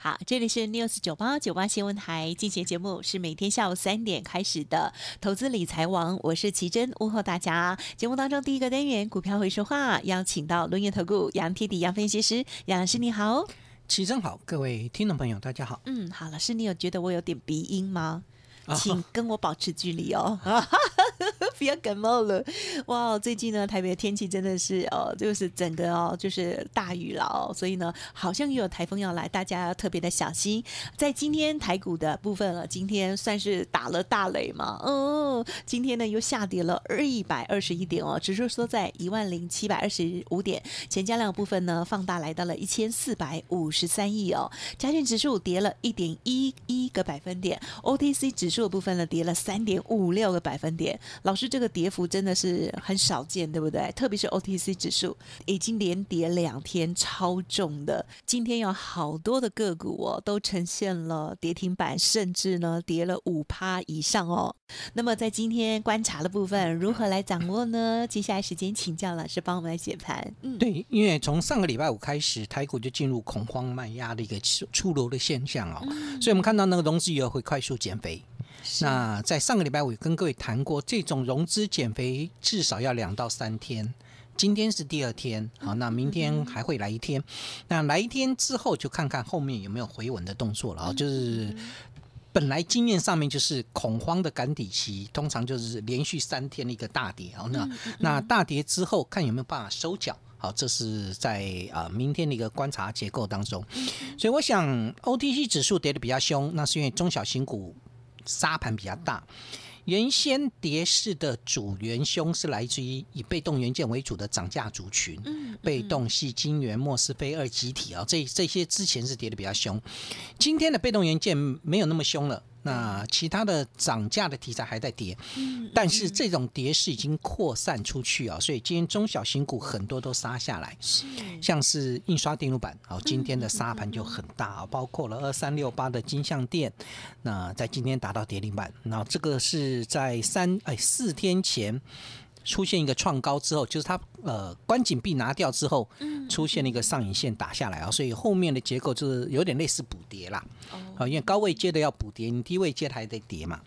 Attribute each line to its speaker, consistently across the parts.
Speaker 1: 好，这里是 news 九八九八新闻台，进行节目是每天下午三点开始的《投资理财王》，我是奇珍，问候大家。节目当中第一个单元《股票会说话》，邀请到龙运投顾杨铁迪杨分析师，杨老师你好，奇珍好，各位听众朋友大家好，嗯，好老师，你有觉得我有点鼻音吗？请跟我保持距离哦，不要感冒了。哇，最近呢，台北的天气真的是哦，就是整个哦，就是大雨了哦，所以呢，好像又有台风要来，大家要特别的小心。在今天台股的部分，今天算是打了大雷嘛？哦，今天呢又下跌了一百二十一点哦，指数缩在一万零七百二十五点，钱加量部分呢放大来到了一千四百五十三亿哦，加权指数跌了一点一一个百分点，OTC 指数。这部分呢，跌了三点五六个百分点。老师，这个跌幅真的是很少见，对不对？特别是 OTC 指数已经连跌两天，超重的。今天有好多的个股哦，都呈现了跌停板，甚至呢，跌了五趴以上哦。那么在今天观察的部分，如何来掌握呢？接下来时间请教老师帮我们来解盘。嗯，对，
Speaker 2: 因为从上个礼拜五开始，台股就进入恐慌卖压的一个出流的现象哦，所以我们看到那个融资余额会快速减肥。那在上个礼拜，我跟各位谈过，这种融资减肥至少要两到三天。今天是第二天，好，那明天还会来一天。那来一天之后，就看看后面有没有回稳的动作了啊。就是本来经验上面就是恐慌的赶底期，通常就是连续三天的一个大跌啊。那那大跌之后，看有没有办法收脚。好，这是在啊明天的一个观察结构当中。所以我想，O T C 指数跌的比较凶，那是因为中小型股。沙盘比较大，原先跌势的主元凶是来自于以被动元件为主的涨价族群，被动系晶圆、莫斯菲二集体啊，这这些之前是跌的比较凶，今天的被动元件没有那么凶了。那其他的涨价的题材还在跌，但是这种跌势已经扩散出去啊，所以今天中小型股很多都杀下来，是，像是印刷电路板，好，今天的杀盘就很大，包括了二三六八的金像电，那在今天达到跌停板，那这个是在三哎四天前。出现一个创高之后，就是它呃关紧币拿掉之后，出现了一个上影线打下来啊，所以后面的结构就是有点类似补跌啦。哦，因为高位接的要补跌，你低位接它还得跌嘛。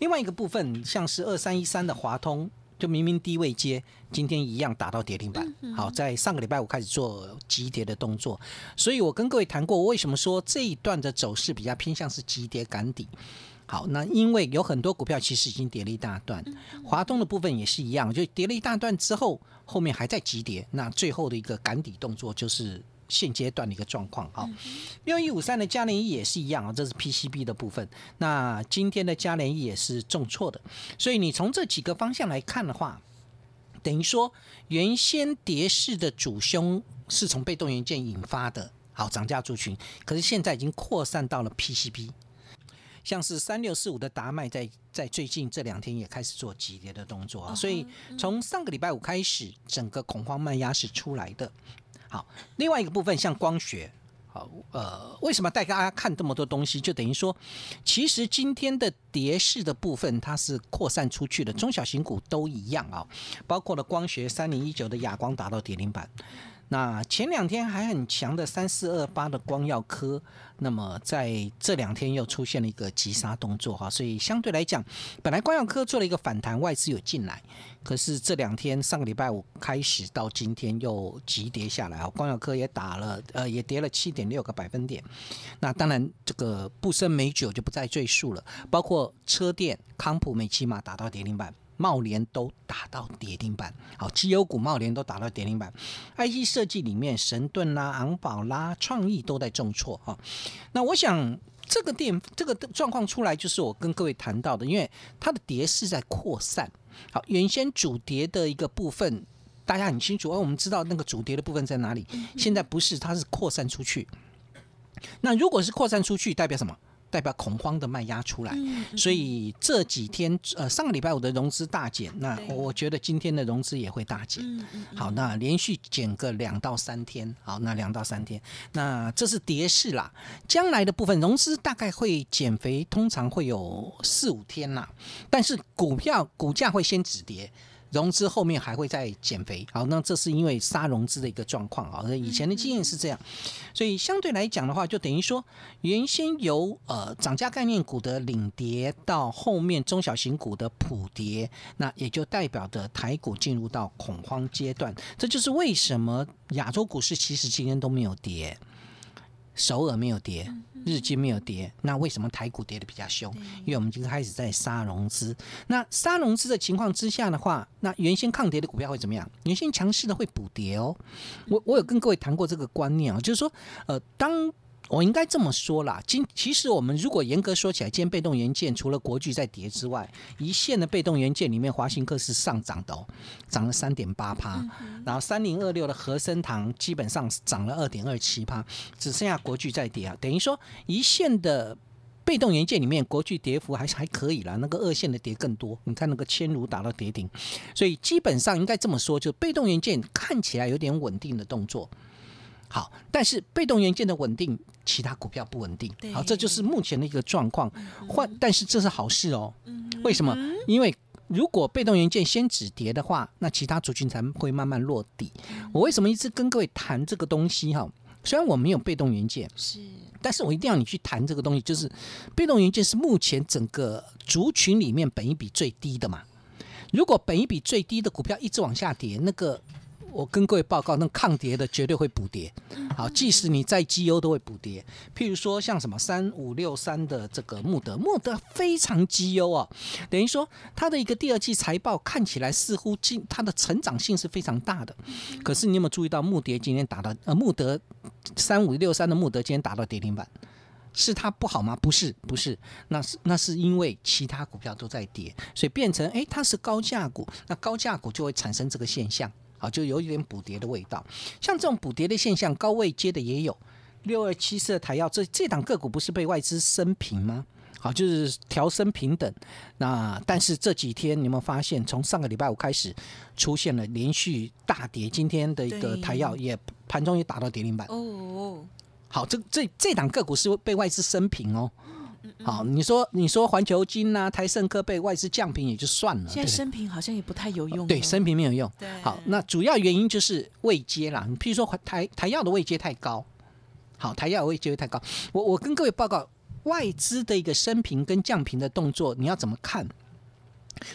Speaker 2: 另外一个部分像是二三一三的华通，就明明低位接，今天一样打到跌停板。好，在上个礼拜五开始做急跌的动作，所以我跟各位谈过，为什么说这一段的走势比较偏向是急跌赶底。好，那因为有很多股票其实已经跌了一大段，华东的部分也是一样，就跌了一大段之后，后面还在急跌，那最后的一个赶底动作就是现阶段的一个状况啊。六一五三的嘉联一也是一样啊，这是 PCB 的部分。那今天的嘉联一也是重挫的，所以你从这几个方向来看的话，等于说原先跌势的主凶是从被动元件引发的，好涨价族群，可是现在已经扩散到了 PCB。像是三六四五的达麦在在最近这两天也开始做急跌的动作啊，所以从上个礼拜五开始，整个恐慌卖压是出来的。好，另外一个部分像光学，好呃，为什么带给大家看这么多东西？就等于说，其实今天的跌势的部分它是扩散出去的，中小型股都一样啊，包括了光学三零一九的亚光达到跌停板。那前两天还很强的三四二八的光耀科，那么在这两天又出现了一个急杀动作哈，所以相对来讲，本来光耀科做了一个反弹，外资有进来，可是这两天上个礼拜五开始到今天又急跌下来啊，光耀科也打了呃也跌了七点六个百分点，那当然这个布森美酒就不再赘述了，包括车电康普美骑马打到跌停板。茂联都打到跌停板，好，绩优股茂联都打到跌停板，IC 设计里面神盾啦、昂宝啦、创意都在重挫哈。那我想这个电这个状况出来，就是我跟各位谈到的，因为它的跌是在扩散。好，原先主跌的一个部分大家很清楚，而我们知道那个主跌的部分在哪里，现在不是，它是扩散出去。那如果是扩散出去，代表什么？代表恐慌的卖压出来，所以这几天呃上个礼拜五的融资大减，那我觉得今天的融资也会大减，好那连续减个两到三天，好那两到三天，那这是跌势啦，将来的部分融资大概会减肥，通常会有四五天啦，但是股票股价会先止跌。融资后面还会再减肥，好，那这是因为杀融资的一个状况啊，以前的经验是这样，所以相对来讲的话，就等于说原先由呃涨价概念股的领跌，到后面中小型股的普跌，那也就代表着台股进入到恐慌阶段，这就是为什么亚洲股市其实今天都没有跌。首尔没有跌，日经没有跌，那为什么台股跌的比较凶？因为我们就开始在杀融资。那杀融资的情况之下的话，那原先抗跌的股票会怎么样？原先强势的会补跌哦。我我有跟各位谈过这个观念啊，就是说，呃，当。我应该这么说啦，今其实我们如果严格说起来，今天被动元件除了国巨在跌之外，一线的被动元件里面，华新科是上涨的，哦，涨了三点八趴，然后三零二六的和生堂基本上涨了二点二七趴，只剩下国巨在跌啊，等于说一线的被动元件里面，国巨跌幅还还可以啦。那个二线的跌更多，你看那个千如打到跌停，所以基本上应该这么说，就被动元件看起来有点稳定的动作。好，但是被动元件的稳定，其他股票不稳定，好，这就是目前的一个状况。换，但是这是好事哦。为什么？因为如果被动元件先止跌的话，那其他族群才会慢慢落地。我为什么一直跟各位谈这个东西？哈，虽然我没有被动元件，是，但是我一定要你去谈这个东西，就是被动元件是目前整个族群里面本一比最低的嘛。如果本一比最低的股票一直往下跌，那个。我跟各位报告，那抗跌的绝对会补跌。好，即使你再绩优都会补跌。譬如说，像什么三五六三的这个穆德，穆德非常绩优啊。等于说，它的一个第二季财报看起来似乎今它的成长性是非常大的。可是你有没有注意到，穆蝶今天打到呃穆德三五六三的穆德今天打到跌停板，是它不好吗？不是，不是，那是那是因为其他股票都在跌，所以变成诶，它是高价股，那高价股就会产生这个现象。就有一点补跌的味道，像这种补跌的现象，高位接的也有。六二七四台药，这这档个股不是被外资升平吗？好，就是调升平等。那但是这几天你们发现，从上个礼拜五开始出现了连续大跌，今天的一个台药也盘中也打到跌停板。哦，好，这这这档个股是被外资升平哦。好，你说你说环球金呐、台盛科被外资降平也就算了，现在升平好像也不太有用。对，升平没有用。对，好，那主要原因就是位阶啦。你譬如说台台药的位阶太高，好，台药位阶太高。我我跟各位报告，外资的一个升平跟降平的动作，你要怎么看？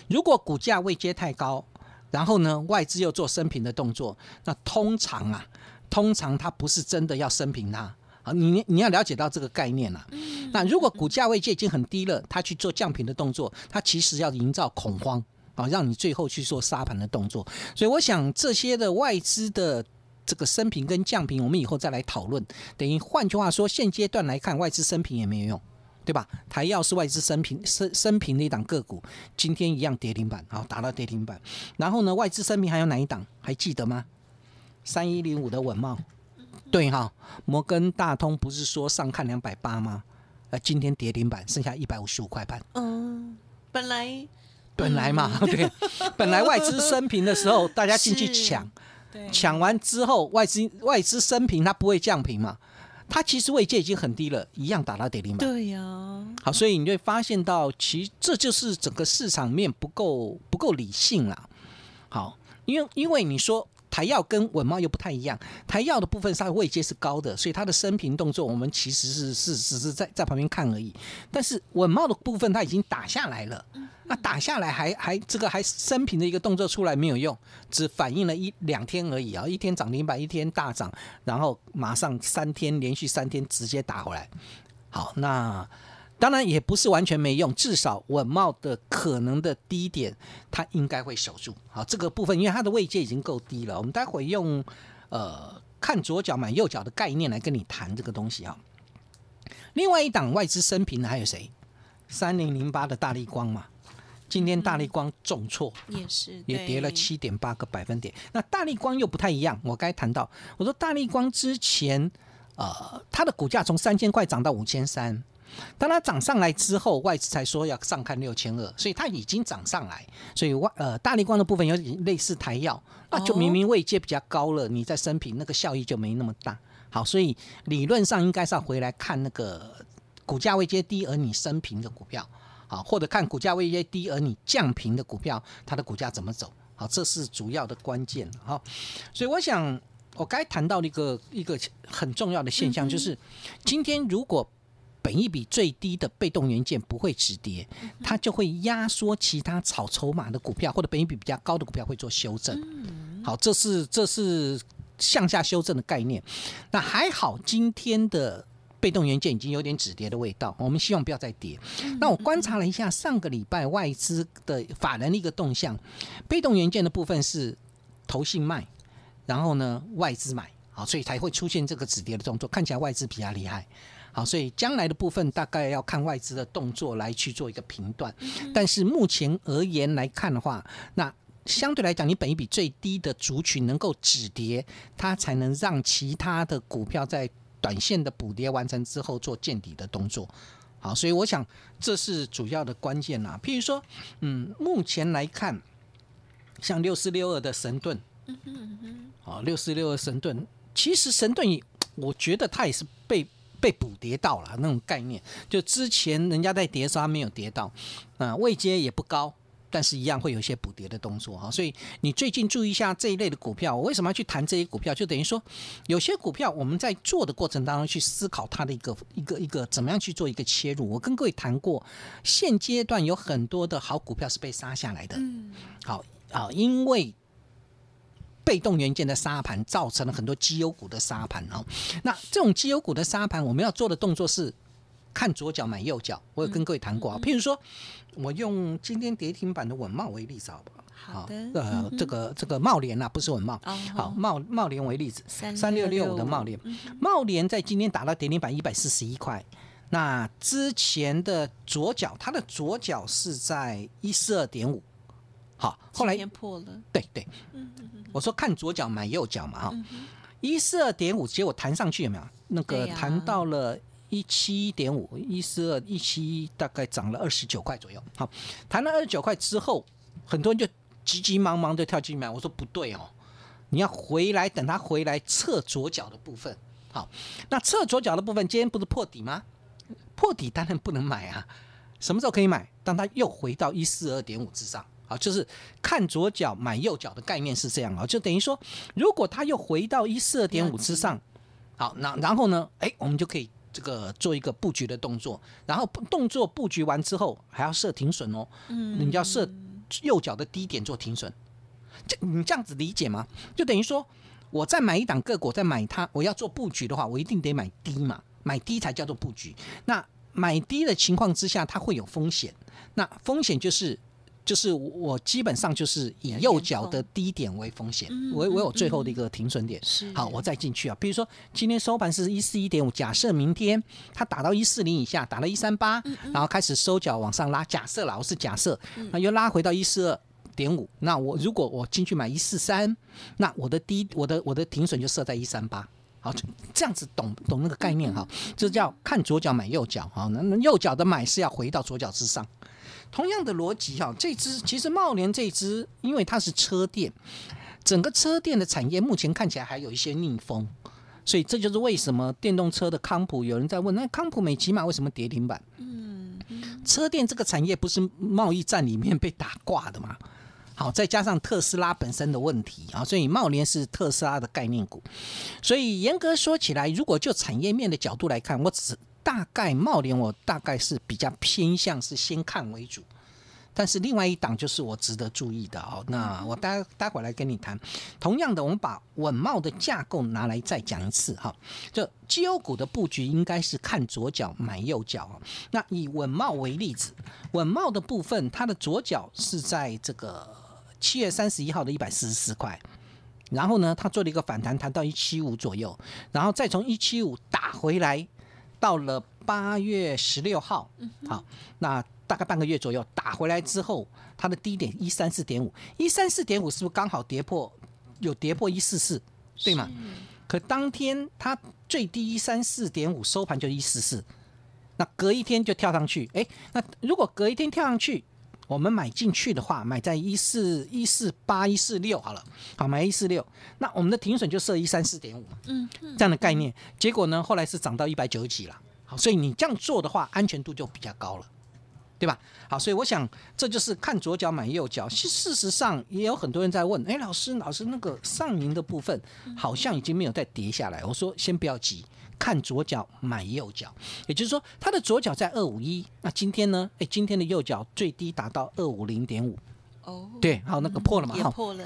Speaker 2: 如果股价位阶太高，然后呢外资又做升平的动作，那通常啊，通常它不是真的要升平它。啊，你你要了解到这个概念呐。那如果股价位就已经很低了，他去做降频的动作，他其实要营造恐慌啊，让你最后去做杀盘的动作。所以我想这些的外资的这个升平跟降平，我们以后再来讨论。等于换句话说，现阶段来看，外资升平也没有用，对吧？台药是外资升平升升平的一档个股，今天一样跌停板啊，打到跌停板。然后呢，外资升平还有哪一档？还记得吗？三一零五的稳茂。对哈，摩根大通不是说上看两百八吗？呃，今天跌停板，剩下一百五十五块半。
Speaker 1: 嗯，本来
Speaker 2: 本来嘛，对，本来外资升平的时候，大家进去抢，抢完之后，外资外资升平，它不会降平嘛？它其实位阶已经很低了，一样打到跌停板。对呀，好，所以你会发现到，其实这就是整个市场面不够不够理性了。好，因为因为你说。台药跟稳茂又不太一样，台药的部分上位阶是高的，所以它的升平动作我们其实是是只是在在旁边看而已。但是稳茂的部分它已经打下来了，那打下来还还这个还升平的一个动作出来没有用，只反映了一两天而已啊，一天涨停板，一天大涨，然后马上三天连续三天直接打回来。好，那。当然也不是完全没用，至少稳茂的可能的低点，它应该会守住。好，这个部分因为它的位阶已经够低了。我们待会用，呃，看左脚买右脚的概念来跟你谈这个东西啊。另外一档外资升平的还有谁？三零零八的大力光嘛。今天大力光重挫，也
Speaker 1: 是也跌了七
Speaker 2: 点八个百分点。那大力光又不太一样，我该谈到，我说大力光之前，呃，它的股价从三千块涨到五千三。当它涨上来之后，外资才说要上看六千二，所以它已经涨上来，所以外呃，大力光的部分有类似台药，那就明明位阶比较高了，你在升平那个效益就没那么大。好，所以理论上应该是要回来看那个股价位阶低而你升平的股票，好，或者看股价位阶低而你降平的股票，它的股价怎么走？好，这是主要的关键哈。所以我想，我该谈到一个一个很重要的现象，就是今天如果。本一笔最低的被动元件不会止跌，它就会压缩其他炒筹码的股票或者本一笔比较高的股票会做修正。好，这是这是向下修正的概念。那还好，今天的被动元件已经有点止跌的味道，我们希望不要再跌。那我观察了一下上个礼拜外资的法人的一个动向，被动元件的部分是投信卖，然后呢外资买，好，所以才会出现这个止跌的动作。看起来外资比较厉害。好，所以将来的部分大概要看外资的动作来去做一个评断。但是目前而言来看的话，那相对来讲，你本一笔最低的族群能够止跌，它才能让其他的股票在短线的补跌完成之后做见底的动作。好，所以我想这是主要的关键呐。譬如说，嗯，目前来看，像六四六二的神盾，嗯哼，啊，六四六二神盾，其实神盾，我觉得它也是被。被补跌到了那种概念，就之前人家在跌的时候还没有跌到，啊，位阶也不高，但是一样会有一些补跌的动作哈。所以你最近注意一下这一类的股票，我为什么要去谈这些股票？就等于说，有些股票我们在做的过程当中去思考它的一个一个一个怎么样去做一个切入。我跟各位谈过，现阶段有很多的好股票是被杀下来的，嗯，好啊，因为。被动元件的沙盘造成了很多绩优股的沙盘哦，那这种绩优股的沙盘，我们要做的动作是看左脚买右脚。我有跟各位谈过啊，譬如说我用今天跌停板的稳茂为例，好不好？好的。呃，这个这个茂联啊，不是稳茂，好茂茂联为例子，三六六五的茂联，茂联在今天打到跌停板一百四十一块，那之前的左脚，它的左脚是在一四二点五。好，后来破了，对对，嗯我说看左脚买右脚嘛哈，一四二点五，结果弹上去有没有？那个弹到了一七点五，一四二一七大概涨了二十九块左右。好，弹了二十九块之后，很多人就急急忙忙就跳进去买。我说不对哦，你要回来等它回来测左脚的部分。好，那测左脚的部分，今天不是破底吗？破底当然不能买啊，什么时候可以买？当它又回到一四二点五之上。啊，就是看左脚买右脚的概念是这样啊，就等于说，如果它又回到一四二点五之上，好，那然后呢，哎，我们就可以这个做一个布局的动作，然后动作布局完之后，还要设停损哦，嗯，你要设右脚的低点做停损，这你这样子理解吗？就等于说，我再买一档个股，再买它，我要做布局的话，我一定得买低嘛，买低才叫做布局。那买低的情况之下，它会有风险，那风险就是。就是我基本上就是以右脚的低点为风险，为为我最后的一个停损点。好，我再进去啊。比如说今天收盘是一四一点五，假设明天它打到一四零以下，打到一三八，然后开始收脚往上拉。假设啦，我是假设，那又拉回到一四二点五。那我如果我进去买一四三，那我的低，我的我的停损就设在一三八。好，这样子懂懂那个概念哈，就叫看左脚买右脚哈。那右脚的买是要回到左脚之上。同样的逻辑哈，这支其实茂联这支，因为它是车店，整个车店的产业目前看起来还有一些逆风，所以这就是为什么电动车的康普有人在问，那康普美骑马为什么跌停板？嗯，车店这个产业不是贸易战里面被打挂的嘛？好，再加上特斯拉本身的问题啊，所以茂联是特斯拉的概念股，所以严格说起来，如果就产业面的角度来看，我只。大概茂联，我大概是比较偏向是先看为主，但是另外一档就是我值得注意的哦。那我待待会来跟你谈。同样的，我们把稳茂的架构拿来再讲一次哈。就绩优股的布局应该是看左脚买右脚啊。那以稳茂为例子，稳茂的部分它的左脚是在这个七月三十一号的一百四十四块，然后呢，它做了一个反弹，弹到一七五左右，然后再从一七五打回来。到了八月十六号，好，那大概半个月左右打回来之后，它的低点一三四点五，一三四点五是不是刚好跌破有跌破一四四对吗？可当天它最低一三四点五，收盘就一四四，那隔一天就跳上去，哎，那如果隔一天跳上去？我们买进去的话，买在一四一四八一四六好了，好买一四六，那我们的停损就设一三四点五，嗯，这样的概念。结果呢，后来是涨到一百九十几了，好，所以你这样做的话，安全度就比较高了，对吧？好，所以我想这就是看左脚买右脚。事实上，也有很多人在问，哎，老师，老师那个上影的部分好像已经没有再跌下来，我说先不要急。看左脚买右脚，也就是说，它的左脚在二五一，那今天呢？哎，今天的右脚最低达到二五零点五。哦，对，好那个破了嘛，哈，破了。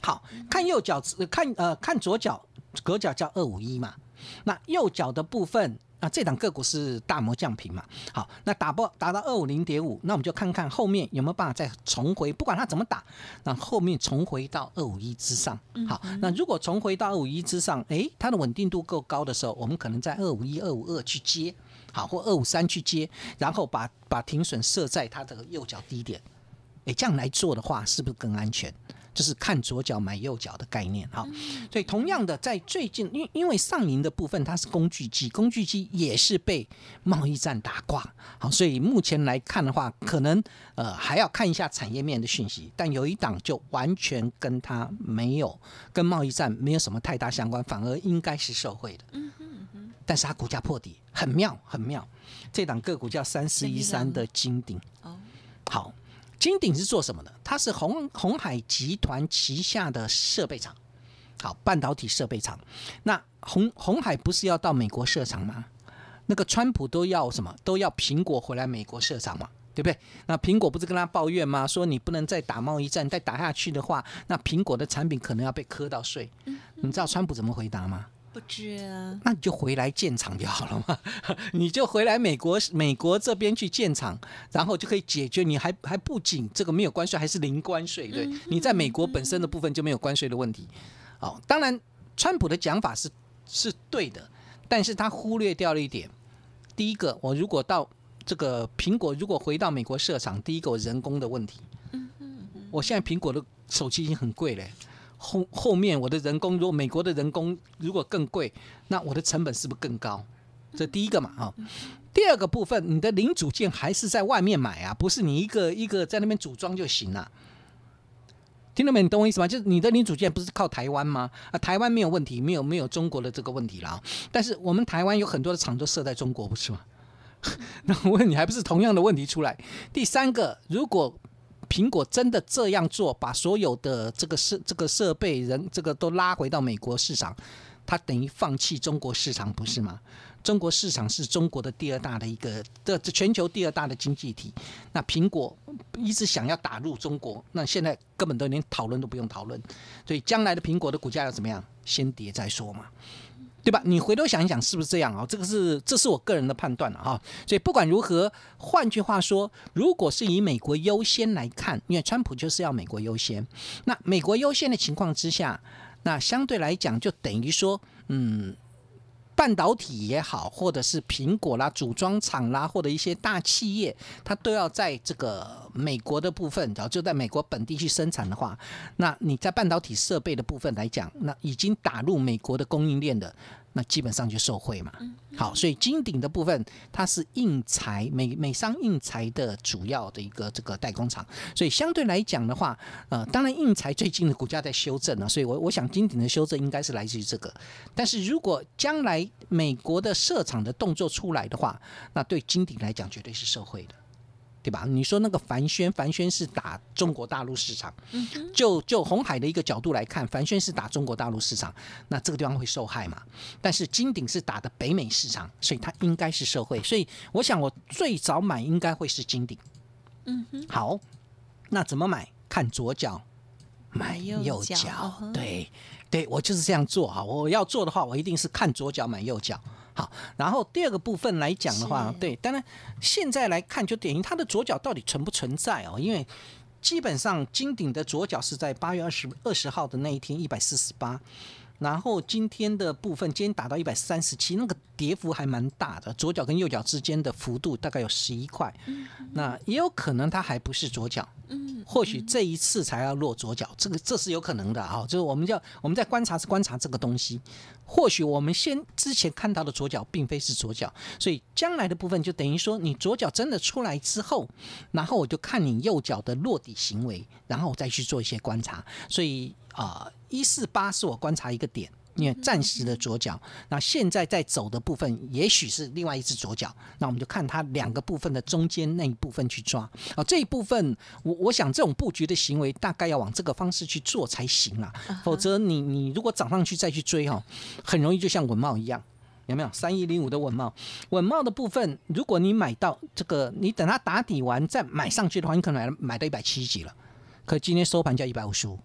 Speaker 2: 好看右脚看呃看左脚隔脚叫二五一嘛，那右脚的部分。啊，这档个股是大摩降平嘛？好，那打波达到二五零点五，那我们就看看后面有没有办法再重回，不管它怎么打，那后面重回到二五一之上。好，那如果重回到二五一之上，诶，它的稳定度够高的时候，我们可能在二五一、二五二去接，好，或二五三去接，然后把把停损设在它的右脚低点，哎，这样来做的话，是不是更安全？就是看左脚买右脚的概念哈，所以同样的，在最近因因为上银的部分它是工具机，工具机也是被贸易战打挂，好，所以目前来看的话，可能呃还要看一下产业面的讯息，但有一档就完全跟它没有跟贸易战没有什么太大相关，反而应该是受惠的。嗯嗯嗯。但是它股价破底，很妙很妙，这档个股叫三四一三的金鼎。哦，好。金鼎是做什么的？它是红红海集团旗下的设备厂，好半导体设备厂。那红红海不是要到美国设厂吗？那个川普都要什么？都要苹果回来美国设厂嘛，对不对？那苹果不是跟他抱怨吗？说你不能再打贸易战，再打下去的话，那苹果的产品可能要被磕到税。你知道川普怎么回答吗？那你就回来建厂就好了嘛，你就回来美国美国这边去建厂，然后就可以解决。你还还不仅这个没有关税，还是零关税，对你在美国本身的部分就没有关税的问题。哦，当然，川普的讲法是是对的，但是他忽略掉了一点。第一个，我如果到这个苹果，如果回到美国设厂，第一个我人工的问题。嗯嗯嗯，我现在苹果的手机已经很贵嘞。后后面我的人工，如果美国的人工如果更贵，那我的成本是不是更高？这第一个嘛，啊，第二个部分，你的零组件还是在外面买啊，不是你一个一个在那边组装就行了？听得你懂我意思吗？就是你的零组件不是靠台湾吗？啊，台湾没有问题，没有没有中国的这个问题了但是我们台湾有很多的厂都设在中国，不是吗？那我问你还不是同样的问题出来？第三个，如果苹果真的这样做，把所有的这个设这个设备人这个都拉回到美国市场，它等于放弃中国市场，不是吗？中国市场是中国的第二大的一个的全球第二大的经济体。那苹果一直想要打入中国，那现在根本都连讨论都不用讨论。所以，将来的苹果的股价要怎么样？先跌再说嘛。对吧？你回头想一想，是不是这样啊？这个是这是我个人的判断了哈。所以不管如何，换句话说，如果是以美国优先来看，因为川普就是要美国优先，那美国优先的情况之下，那相对来讲就等于说，嗯。半导体也好，或者是苹果啦、组装厂啦，或者一些大企业，它都要在这个美国的部分，然后就在美国本地去生产的话，那你在半导体设备的部分来讲，那已经打入美国的供应链的。那基本上就受贿嘛。好，所以金鼎的部分，它是印材美美商印材的主要的一个这个代工厂，所以相对来讲的话，呃，当然印材最近的股价在修正啊，所以我我想金鼎的修正应该是来自于这个。但是如果将来美国的设厂的动作出来的话，那对金鼎来讲绝对是受贿的。对吧？你说那个凡轩，凡轩是打中国大陆市场，就就红海的一个角度来看，凡轩是打中国大陆市场，那这个地方会受害嘛？但是金鼎是打的北美市场，所以它应该是社会。所以我想，我最早买应该会是金鼎。
Speaker 3: 嗯哼，好，
Speaker 2: 那怎么买？看左脚买右脚，对对，我就是这样做哈。我要做的话，我一定是看左脚买右脚。好，然后第二个部分来讲的话，对，当然现在来看就等于它的左脚到底存不存在哦？因为基本上金顶的左脚是在八月二十二十号的那一天一百四十八。然后今天的部分，今天打到一百三十七，那个跌幅还蛮大的，左脚跟右脚之间的幅度大概有十一块。那也有可能它还不是左脚，嗯，或许这一次才要落左脚，这个这是有可能的啊。就是我们要我们在观察是观察这个东西，或许我们先之前看到的左脚并非是左脚，所以将来的部分就等于说你左脚真的出来之后，然后我就看你右脚的落底行为，然后再去做一些观察。所以啊。一四八是我观察一个点，因为暂时的左脚，那现在在走的部分，也许是另外一只左脚，那我们就看它两个部分的中间那一部分去抓啊，这一部分我我想这种布局的行为大概要往这个方式去做才行啊，否则你你如果涨上去再去追哈，很容易就像文茂一样，有没有三一零五的稳帽？稳帽的部分如果你买到这个，你等它打底完再买上去的话，你可能买到一百七几了，可今天收盘价一百五十五。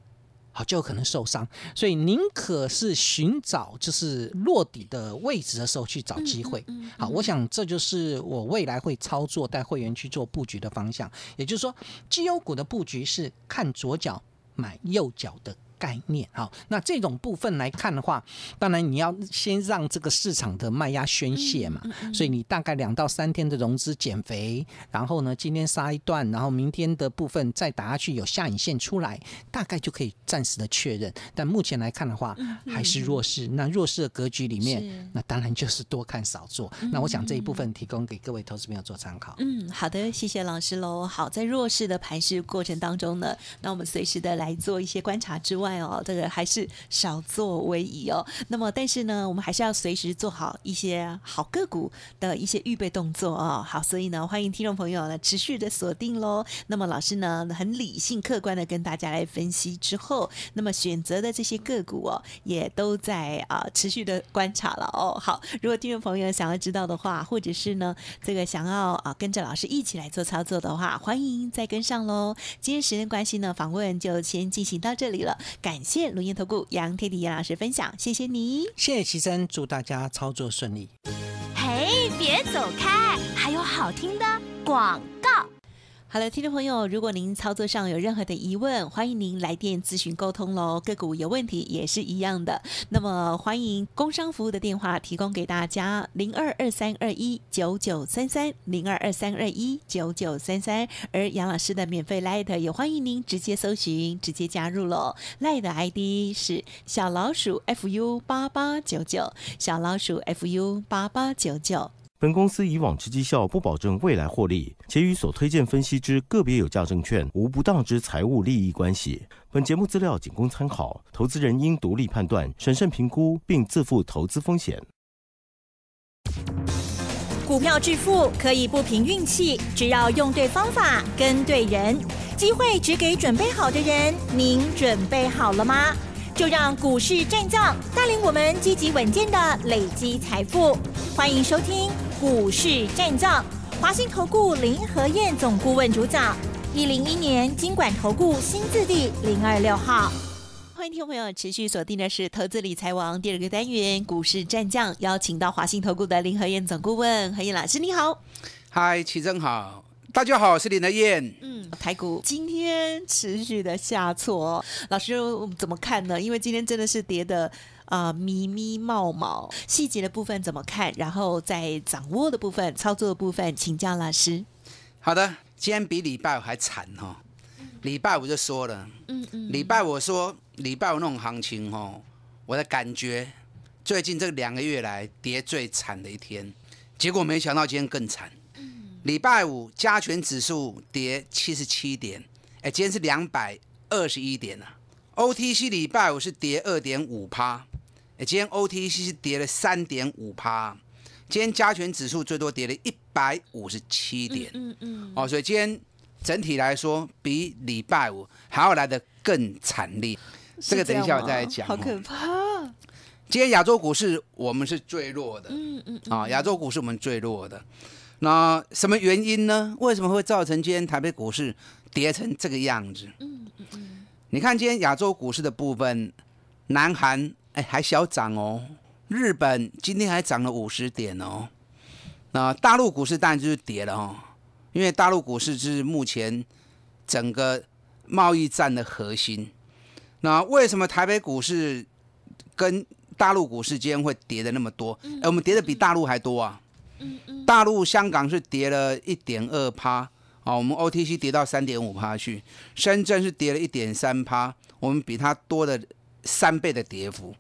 Speaker 2: 好，就有可能受伤，所以宁可是寻找就是落底的位置的时候去找机会。好，我想这就是我未来会操作带会员去做布局的方向。也就是说，绩优股的布局是看左脚买右脚的。概念好，那这种部分来看的话，当然你要先让这个市场的卖压宣泄嘛，所以你大概两到三天的融资减肥，然后呢，今天杀一段，然后明天的部分再打下去，有下影线出来，大概就可以暂时的确认。但目前来看的话，还是弱势。那弱势的格局里面，那当然就是多看少做。那我想这一部分提供给各位投资朋友做参考。
Speaker 3: 嗯，
Speaker 1: 好的，谢谢老师喽。好，在弱势的盘势过程当中呢，那我们随时的来做一些观察之外。哦，这个还是少做为宜哦。那么，但是呢，我们还是要随时做好一些好个股的一些预备动作哦。好，所以呢，欢迎听众朋友呢持续的锁定喽。那么，老师呢，很理性客观的跟大家来分析之后，那么选择的这些个股哦，也都在啊持续的观察了哦。好，如果听众朋友想要知道的话，或者是呢，这个想要啊跟着老师一起来做操作的话，欢迎再跟上喽。今天时间关系呢，访问就先进行到这里了。感谢龙岩投顾杨天迪杨老师分享，谢谢你，谢谢齐生，祝大家操作顺利。嘿，别走开，还有好听的广告。好了，听众朋友，如果您操作上有任何的疑问，欢迎您来电咨询沟通喽。个股有问题也是一样的，那么欢迎工商服务的电话提供给大家：零二二三二一九九三三，零二二三二一九九三三。而杨老师的免费 Lite 也欢迎您直接搜寻，直接加入喽。Lite ID 是小老鼠 fu 八八九九，小老鼠 fu 八八九九。
Speaker 3: 本公司以往之绩效不保证未来获利，且与所推荐分析之个别有价证券无不当之财务利益关系。本节目资料仅供参考，投资人应独立判断、审慎评估，并自负投资风险。
Speaker 1: 股票致富可以不凭运气，只要用对方法、跟对人，机会只给准备好的人。您准备好了吗？就让股市战将带领我们积极稳健的累积财富。欢迎收听。股市战将，华兴投顾林和燕总顾问主长，一零一年金管投顾新字第零二六号，欢迎听众朋友持续锁定的是投资理财王第二个单元股市战将，邀请到华兴投顾的林和燕总顾问，何燕老师你好，嗨，奇正好，大家好，我是林和燕，嗯，台股今天持续的下挫，老师怎么看呢？因为今天真的是跌的。啊，咪咪冒毛。细节的部分怎么看？然后在掌握的部分、操作的部分，请教老师。
Speaker 4: 好的，今天比礼拜五还惨哈！礼拜五就说了，嗯嗯，礼拜我说礼拜五那种行情哦，我的感觉最近这两个月来跌最惨的一天，结果没想到今天更惨。嗯，礼拜五加权指数跌七十七点，哎，今天是两百二十一点啊。OTC 礼拜五是跌二点五趴。今天 OTC 是跌了三点五趴，今天加权指数最多跌了一百五十七点，嗯嗯，哦，所以今天整体来说比礼拜五还要来的更惨烈，这个等一下我再讲，好可怕。今天亚洲股市我们是最弱的，嗯嗯，啊，亚洲股市我们最弱的，那什么原因呢？为什么会造成今天台北股市跌成这个样子？嗯嗯，你看今天亚洲股市的部分，南韩。哎，还小涨哦。日本今天还涨了五十点哦。那大陆股市当然就是跌了哦，因为大陆股市是目前整个贸易战的核心。那为什么台北股市跟大陆股市间会跌的那么多？哎，我们跌的比大陆还多啊。大陆、香港是跌了一点二趴啊，我们 OTC 跌到三点五趴去，深圳是跌了一点三趴，我们比它多了三倍的跌幅。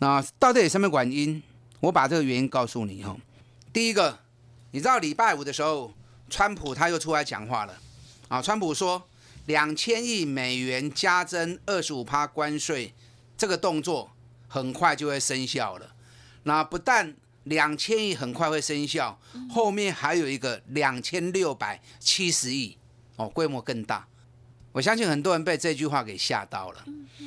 Speaker 4: 那到底什么原因？我把这个原因告诉你哦。第一个，你知道礼拜五的时候，川普他又出来讲话了啊。川普说，两千亿美元加征二十五趴关税这个动作很快就会生效了。那不但两千亿很快会生效，后面还有一个两千六百七十亿哦，规模更大。我相信很多人被这句话给吓到了，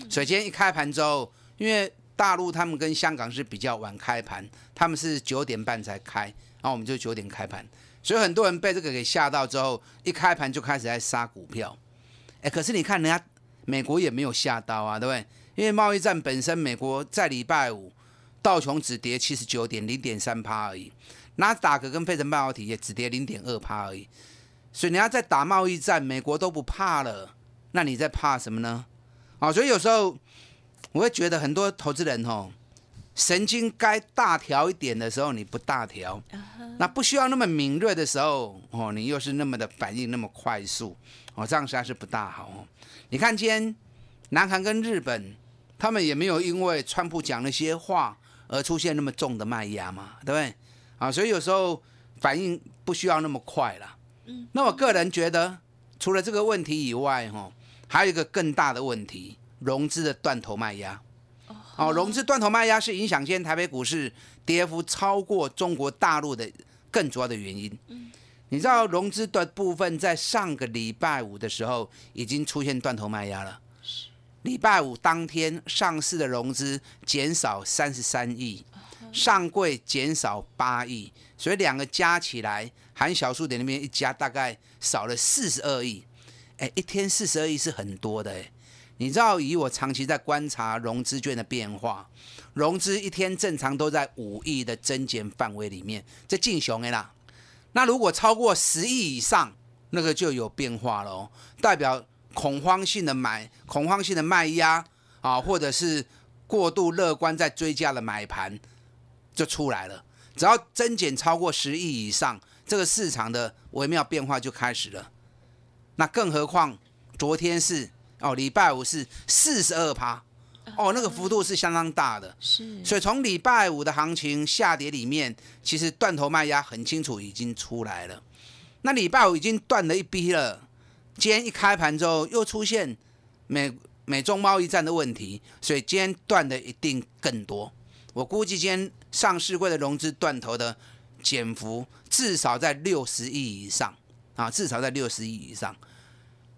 Speaker 4: 所以今天一开盘之后，因为大陆他们跟香港是比较晚开盘，他们是九点半才开，然后我们就九点开盘，所以很多人被这个给吓到之后，一开盘就开始在杀股票。哎，可是你看人家美国也没有吓到啊，对不对？因为贸易战本身，美国在礼拜五道琼只跌七十九点零点三趴而已，斯达克跟费城半导体也只跌零点二趴而已，所以人家在打贸易战，美国都不怕了，那你在怕什么呢？好，所以有时候。我会觉得很多投资人吼，神经该大调一点的时候你不大调，那不需要那么敏锐的时候吼，你又是那么的反应那么快速，哦，这样实在是不大好。你看今天，南韩跟日本，他们也没有因为川普讲那些话而出现那么重的卖压嘛，对不对？啊，所以有时候反应不需要那么快了。嗯，那我个人觉得，除了这个问题以外，吼，还有一个更大的问题。融资的断头卖压，哦，融资断头卖压是影响今天台北股市跌幅超过中国大陆的更主要的原因。你知道融资的部分在上个礼拜五的时候已经出现断头卖压了。是，礼拜五当天上市的融资减少三十三亿，上柜减少八亿，所以两个加起来含小数点那边一加，大概少了四十二亿。哎，一天四十二亿是很多的。哎。你知道，以我长期在观察融资券的变化，融资一天正常都在五亿的增减范围里面，这进正的啦。那如果超过十亿以上，那个就有变化喽，代表恐慌性的买、恐慌性的卖压啊，或者是过度乐观在追加的买盘就出来了。只要增减超过十亿以上，这个市场的微妙变化就开始了。那更何况昨天是。哦，礼拜五是四十二趴，哦，那个幅度是相当大的，是。所以从礼拜五的行情下跌里面，其实断头卖压很清楚已经出来了。那礼拜五已经断了一批了，今天一开盘之后又出现美美中贸易战的问题，所以今天断的一定更多。我估计今天上市柜的融资断头的减幅至少在六十亿以上啊，至少在六十亿以上。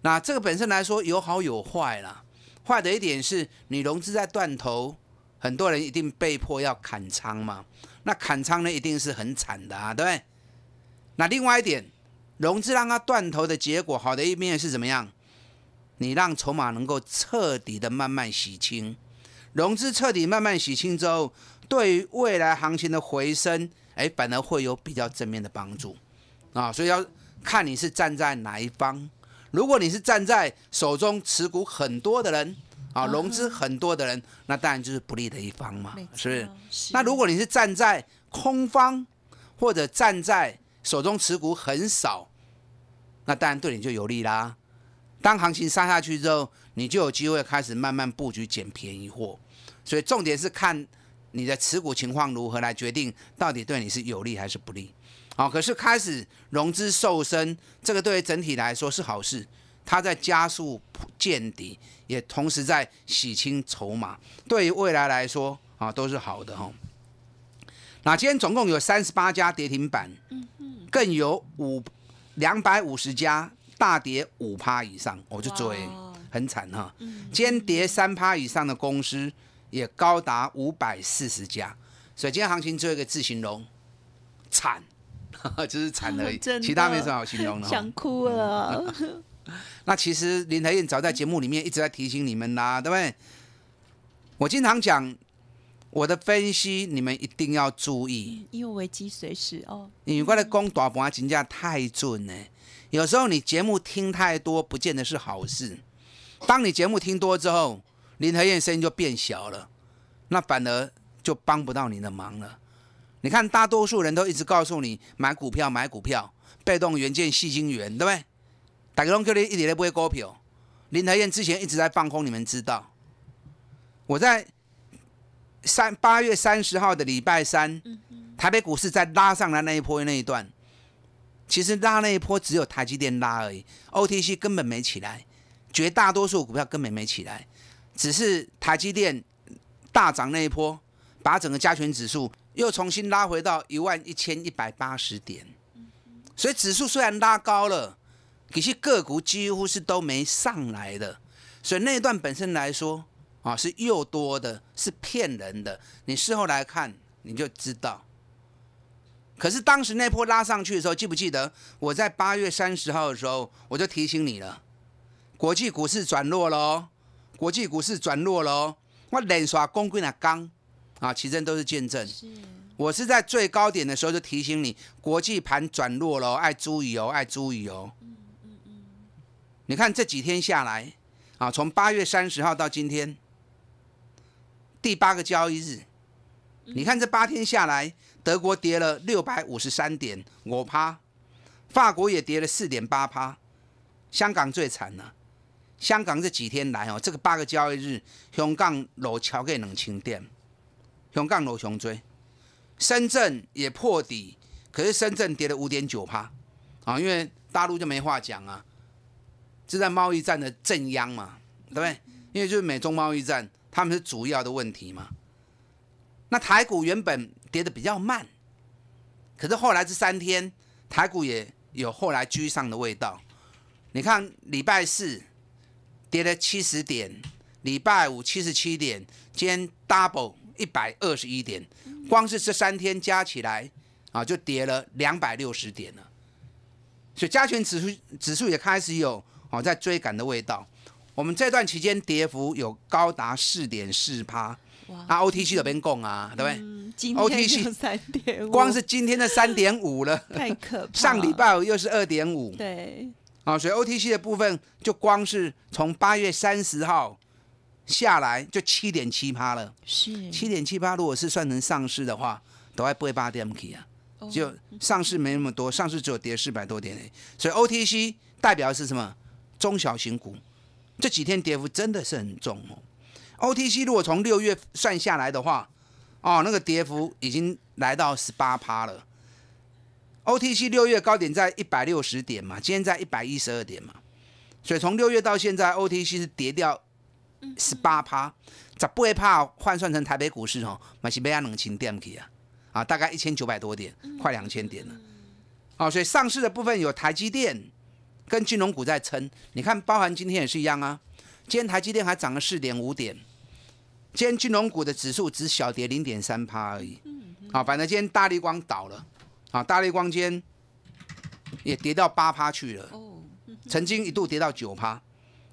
Speaker 4: 那这个本身来说有好有坏啦。坏的一点是你融资在断头，很多人一定被迫要砍仓嘛，那砍仓呢一定是很惨的啊，对不对？那另外一点，融资让它断头的结果，好的一面是怎么样？你让筹码能够彻底的慢慢洗清，融资彻底慢慢洗清之后，对于未来行情的回升，哎，反而会有比较正面的帮助啊，所以要看你是站在哪一方。如果你是站在手中持股很多的人啊，融资很多的人，那当然就是不利的一方嘛，是不是？那如果你是站在空方，或者站在手中持股很少，那当然对你就有利啦。当行情杀下去之后，你就有机会开始慢慢布局捡便宜货。所以重点是看你的持股情况如何来决定，到底对你是有利还是不利。好，可是开始融资瘦身，这个对整体来说是好事。它在加速见底，也同时在洗清筹码，对于未来来说啊都是好的哈。那今天总共有三十八家跌停板，更有五两百五十家大跌五趴以上，我就追，很惨哈。天跌三趴以上的公司也高达五百四十家，所以今天行情做一个字形容惨。就是惨而已，其他没什么好形容的。想哭了。那其实林台燕早在节目里面一直在提醒你们啦，对不对？我经常讲我的分析，你们一定要注意。
Speaker 1: 因为危机随时哦。
Speaker 4: 你过来攻大盘，评价太准了。有时候你节目听太多，不见得是好事。当你节目听多之后，林台燕声音就变小了，那反而就帮不到你的忙了。你看，大多数人都一直告诉你买股票，买股票，被动元件、细晶圆，对不对？大家都叫你一直咧买股票。林台燕之前一直在放空，你们知道。我在三八月三十号的礼拜三，台北股市在拉上来那一波那一段，其实拉那一波只有台积电拉而已，OTC 根本没起来，绝大多数股票根本没起来，只是台积电大涨那一波，把整个加权指数。又重新拉回到一万一千一百八十点，所以指数虽然拉高了，可是个股几乎是都没上来的，所以那一段本身来说啊，是又多的，是骗人的。你事后来看你就知道，可是当时那波拉上去的时候，记不记得我在八月三十号的时候我就提醒你了，国际股市转弱喽，国际股市转弱喽，我连刷公棍啊刚。啊，其正都是见证。是，我是在最高点的时候就提醒你，国际盘转弱了，爱注意哦，爱注意哦。嗯嗯嗯。你看这几天下来，啊，从八月三十号到今天，第八个交易日，你看这八天下来，德国跌了六百五十三点，五趴，法国也跌了四点八趴，香港最惨了，香港这几天来哦，这个八个交易日，香港楼桥给冷清点。熊杠楼熊追，深圳也破底，可是深圳跌了五点九趴啊，因为大陆就没话讲啊，就在贸易战的正央嘛，对不对？因为就是美中贸易战，他们是主要的问题嘛。那台股原本跌的比较慢，可是后来这三天台股也有后来居上的味道。你看礼拜四跌了七十点，礼拜五七十七点，今天 double。一百二十一点，光是这三天加起来啊，就跌了两百六十点了。所以加权指数指数也开始有哦在追赶的味道。我们这段期间跌幅有高达四点四趴，啊 OTC 有边共啊，对不对？OTC
Speaker 1: 三点五，光是
Speaker 4: 今天的三点五了，太
Speaker 1: 可怕。上礼
Speaker 4: 拜又是二点五，对。啊，所以 OTC 的部分就光是从八月三十号。下来就七点七趴了，是七点七趴。如果是算成上市的话，都还不会八点 K 啊。就上市没那么多，上市只有跌四百多点。所以 OTC 代表是什么？中小型股这几天跌幅真的是很重哦。OTC 如果从六月算下来的话，哦，那个跌幅已经来到十八趴了。OTC 六月高点在一百六十点嘛，今天在一百一十二点嘛。所以从六月到现在，OTC 是跌掉。十八趴，十八趴换算成台北股市哦，还是比较冷清点去啊，啊，大概一千九百多点，快两千点了，好，所以上市的部分有台积电跟金融股在撑，你看包含今天也是一样啊，今天台积电还涨了四点五点，今天金融股的指数只小跌零点三趴而已，啊，反正今天大立光倒了，啊，大立光今天也跌到八趴去了，曾经一度跌到九趴，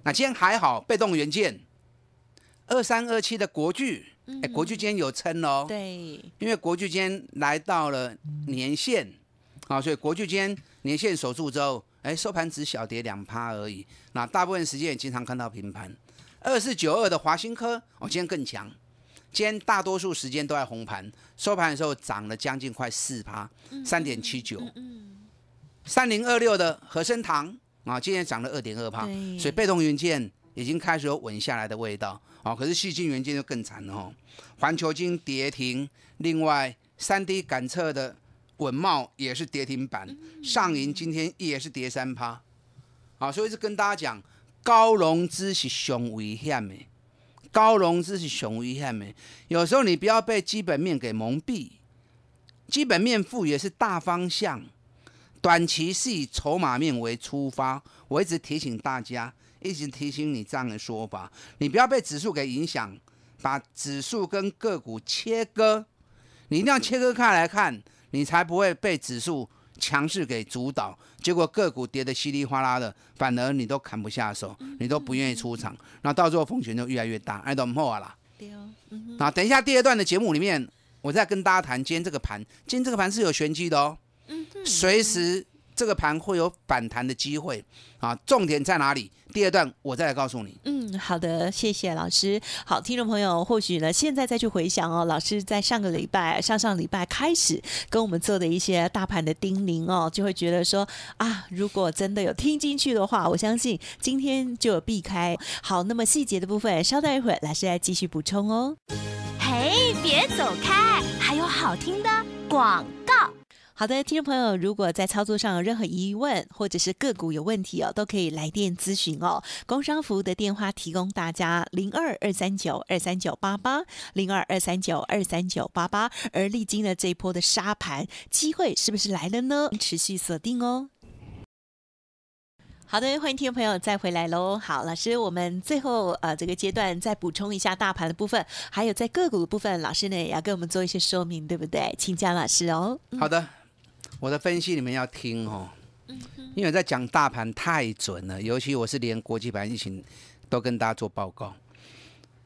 Speaker 4: 那今天还好，被动元件。二三二七的国巨，哎，国巨今天有撑哦。对，因为国巨今天来到了年限，啊，所以国巨今天年限守住之后，哎，收盘只小跌两趴而已。那大部分时间也经常看到平盘。二四九二的华兴科，哦，今天更强，今天大多数时间都在红盘，收盘的时候涨了将近快四趴，三点七九。三零二六的和生堂，啊，今天涨了二点二趴，所以被动元件已经开始有稳下来的味道。哦，可是细晶元件就更惨了哦。环球金跌停，另外三 D 感测的稳茂也是跌停板，上银今天也是跌三趴，哦，所以是跟大家讲，高融资是熊危险的，高融资是熊危险的，有时候你不要被基本面给蒙蔽，基本面负也是大方向，短期是以筹码面为出发，我一直提醒大家。一直提醒你这样的说法，你不要被指数给影响，把指数跟个股切割，你一定要切割开来看，你才不会被指数强势给主导，结果个股跌的稀里哗啦的，反而你都砍不下手，你都不愿意出场，那到最后风险就越来越大，挨到末儿了。对，啊，等一下第二段的节目里面，我再跟大家谈今天这个盘，今天这个盘是有玄机的哦，随时。这个盘会有反弹的机会啊！重点在哪里？第二段我再来告诉你。
Speaker 1: 嗯，好的，谢谢老师。好，听众朋友，或许呢，现在再去回想哦，老师在上个礼拜、上上礼拜开始跟我们做的一些大盘的叮咛哦，就会觉得说啊，如果真的有听进去的话，我相信今天就有避开。好，那么细节的部分稍待一会儿，老师再继续补充哦。嘿，别走开，还有好听的广告。好的，听众朋友，如果在操作上有任何疑问，或者是个股有问题哦，都可以来电咨询哦。工商服务的电话提供大家零二二三九二三九八八零二二三九二三九八八。而历经了这一波的杀盘，机会是不是来了呢？持续锁定哦。好的，欢迎听众朋友再回来喽。好，老师，我们最后呃这个阶段再补充一下大盘的部分，还有在个股的部分，老师呢也要跟我们做一些说明，对不对？请江
Speaker 4: 老师哦。好的。我的分析你们要听哦，因为在讲大盘太准了，尤其我是连国际盘疫情都跟大家做报告。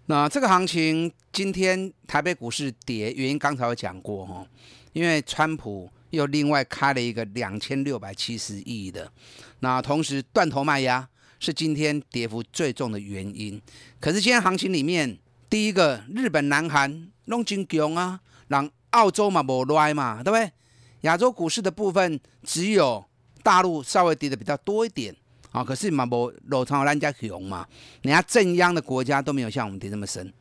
Speaker 4: 那这个行情今天台北股市跌，原因刚才有讲过哦，因为川普又另外开了一个两千六百七十亿的，那同时断头卖压是今天跌幅最重的原因。可是今天行情里面，第一个日本、南韩弄真强啊，让澳洲嘛无赖嘛，对不对？亚洲股市的部分，只有大陆稍微跌的比较多一点啊。可是嘛，不老长人家熊嘛，人家正央的国家都没有像我们跌这么深。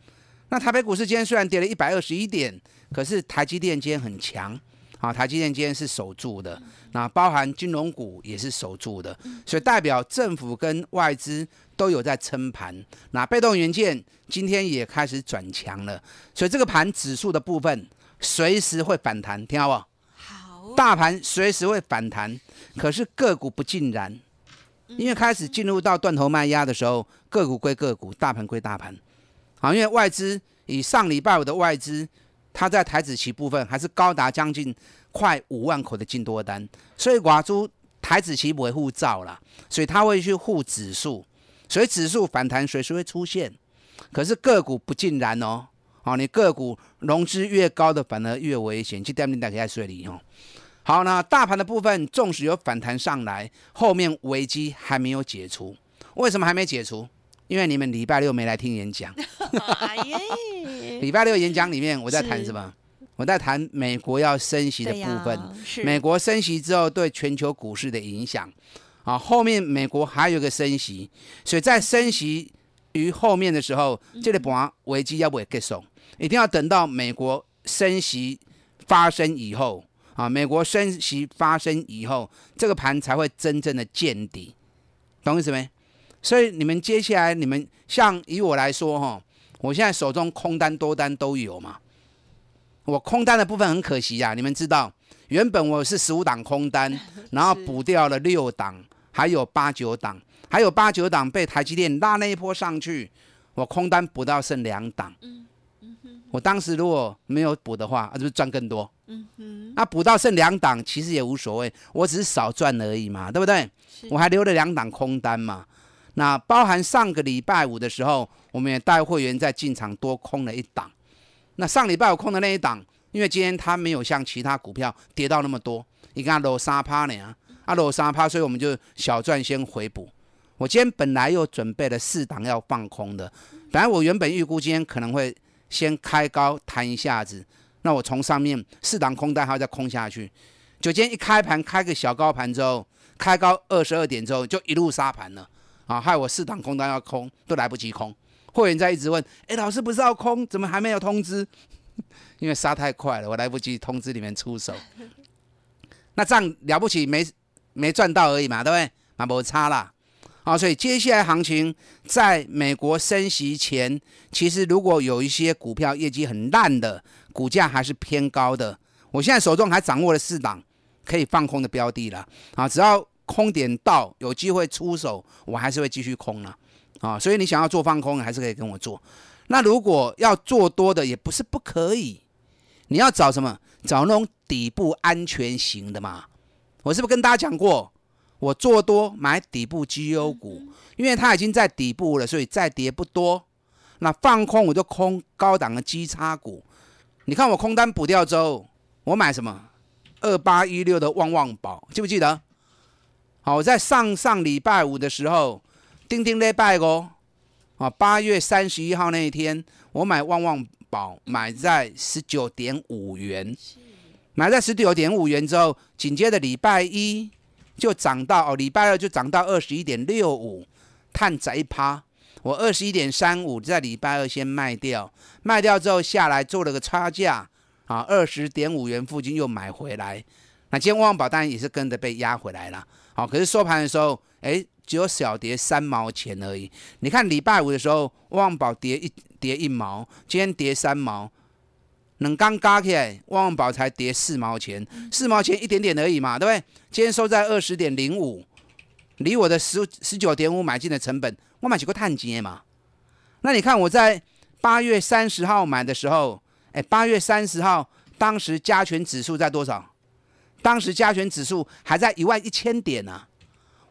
Speaker 4: 那台北股市今天虽然跌了一百二十一点，可是台积电今天很强啊。台积电今天是守住的，那包含金融股也是守住的，所以代表政府跟外资都有在撑盘。那被动元件今天也开始转强了，所以这个盘指数的部分随时会反弹，听好不？大盘随时会反弹，可是个股不尽然，因为开始进入到断头卖压的时候，个股归个股，大盘归大盘。好，因为外资以上礼拜五的外资，它在台子期部分还是高达将近快五万口的净多单，所以寡珠台子期不会护照了，所以它会去护指数，所以指数反弹随时会出现，可是个股不尽然哦。好，你个股融资越高的反而越危险，去带你大家水里哈。好，那大盘的部分，纵使有反弹上来，后面危机还没有解除。为什么还没解除？因为你们礼拜六没来听演讲。礼拜六演讲里面，我在谈什么？我在谈美国要升息的部分。美国升息之后对全球股市的影响。啊，后面美国还有个升息，所以在升息于后面的时候，这个波危机要不会结束。一定要等到美国升息发生以后。啊，美国升息发生以后，这个盘才会真正的见底，懂意思没？所以你们接下来，你们像以我来说，哈，我现在手中空单多单都有嘛，我空单的部分很可惜呀，你们知道，原本我是十五档空单，然后补掉了六档，还有八九档，还有八九档被台积电拉那一波上去，我空单补到剩两档。我当时如果没有补的话，啊，就是赚更多。嗯那补到剩两档其实也无所谓，我只是少赚而已嘛，对不对？我还留了两档空单嘛。那包含上个礼拜五的时候，我们也带会员在进场多空了一档。那上礼拜五空的那一档，因为今天它没有像其他股票跌到那么多，你看它搂三趴呢，啊搂三趴，所以我们就小赚先回补。我今天本来又准备了四档要放空的，本来我原本预估今天可能会。先开高弹一下子，那我从上面四档空单还要再空下去。九间一开盘开个小高盘之后，开高二十二点之后就一路杀盘了，啊，害我四档空单要空都来不及空。会员在一直问，哎，老师不是要空，怎么还没有通知？因为杀太快了，我来不及通知你们出手。那这样了不起，没没赚到而已嘛，对不对？那不差了。好，所以接下来行情在美国升息前，其实如果有一些股票业绩很烂的，股价还是偏高的。我现在手中还掌握了四档可以放空的标的了，啊，只要空点到有机会出手，我还是会继续空了。啊，所以你想要做放空，还是可以跟我做。那如果要做多的，也不是不可以。你要找什么？找那种底部安全型的嘛。我是不是跟大家讲过？我做多买底部绩优股，因为它已经在底部了，所以再跌不多。那放空我就空高档的绩差股。你看我空单补掉之后，我买什么？二八一六的旺旺宝，记不记得？好，我在上上礼拜五的时候，钉钉礼拜哦，啊，八月三十一号那一天，我买旺旺宝，买在十九点五元，买在十九点五元之后，紧接着礼拜一。就涨到哦，礼拜二就涨到二十一点六五，探一趴。我二十一点三五在礼拜二先卖掉，卖掉之后下来做了个差价，啊，二十点五元附近又买回来。那今天旺宝当然也是跟着被压回来了，好，可是收盘的时候，哎，只有小跌三毛钱而已。你看礼拜五的时候，旺宝跌一跌一毛，今天跌三毛。冷刚加起来，旺宝才跌四毛钱，四毛钱一点点而已嘛，对不对？今天收在二十点零五，离我的十十九点五买进的成本，我买几个碳基嘛？那你看我在八月三十号买的时候，哎，八月三十号当时加权指数在多少？当时加权指数还在一万一千点呢。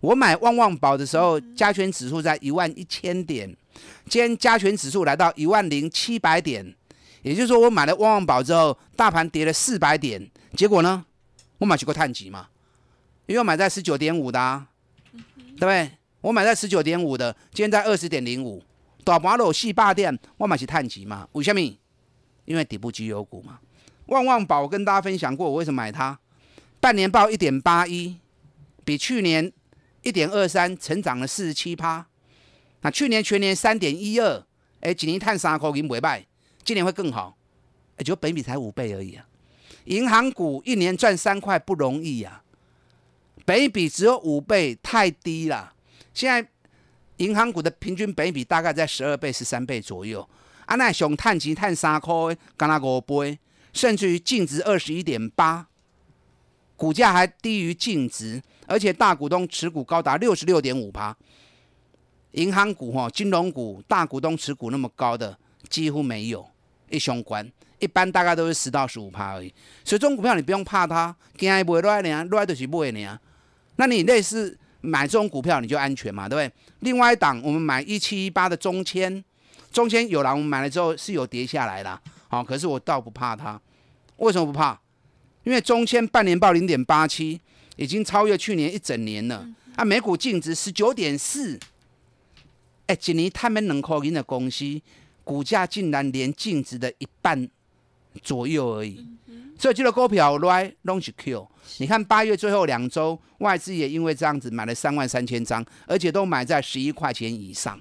Speaker 4: 我买旺旺宝的时候，加权指数在一万一千点，今天加权指数来到一万零七百点。也就是说，我买了旺旺宝之后，大盘跌了四百点，结果呢，我买去过探极嘛？因为我买在十九点五的，对不对？我买在十九点五的，今天在二十点零五，大八路系八点，我买去探极嘛？为什么？因为底部绩优股嘛。旺旺宝，我跟大家分享过，我为什么买它？半年报一点八一，比去年一点二三成长了四十七趴。那去年全年三点一二，哎，今年探三股已经不败。今年会更好，也就北比才五倍而已啊！银行股一年赚三块不容易呀，北比只有五倍，太低了。现在银行股的平均北比大概在十二倍、十三倍左右。啊，那熊探级探三块，干那个杯，甚至于净值二十一点八，股价还低于净值，而且大股东持股高达六十六点五趴。银行股、哈金融股大股东持股那么高的几乎没有。相关一般大概都是十到十五趴而已，所以中股票你不用怕它，惊也不会乱跌，乱跌都是不会跌。那你类似买这种股票你就安全嘛，对不对？另外一档我们买一七一八的中签，中签有了我们买了之后是有跌下来啦。好，可是我倒不怕它，为什么不怕？因为中签半年报零点八七，已经超越去年一整年了。啊，每股净值十九点四，哎，今年他们能靠人的公司。股价竟然连净值的一半左右而已。所以叫得股票来 long 是 kill。你看八月最后两周，外资也因为这样子买了三万三千张，而且都买在十一块钱以上。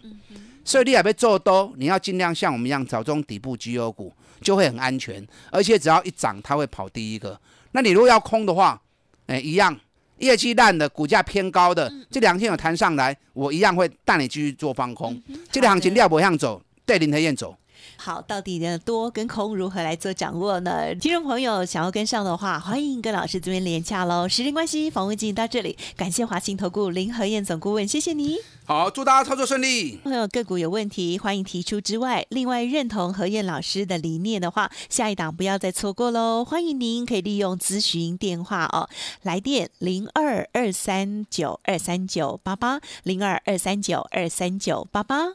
Speaker 4: 所以你也被做多，你要尽量像我们一样找中底部绩优股，就会很安全。而且只要一涨，它会跑第一个。那你如果要空的话，哎，一样业绩烂的，股价偏高的，这两天有弹上来，我一样会带你继续做放空。这个行情料不一走。带领台燕走，
Speaker 1: 好，到底呢多跟空如何来做掌握呢？听众朋友想要跟上的话，欢迎跟老师这边连洽喽。时间关系，访问进行到这里，感谢华兴投顾林和燕总顾问，谢谢你。
Speaker 4: 好，祝大家操作顺利。
Speaker 1: 朋友个股有问题，欢迎提出之外，另外认同何燕老师的理念的话，下一档不要再错过喽。欢迎您可以利用咨询电话哦，来电零二二三九二三九八八零二二三九二三九八八。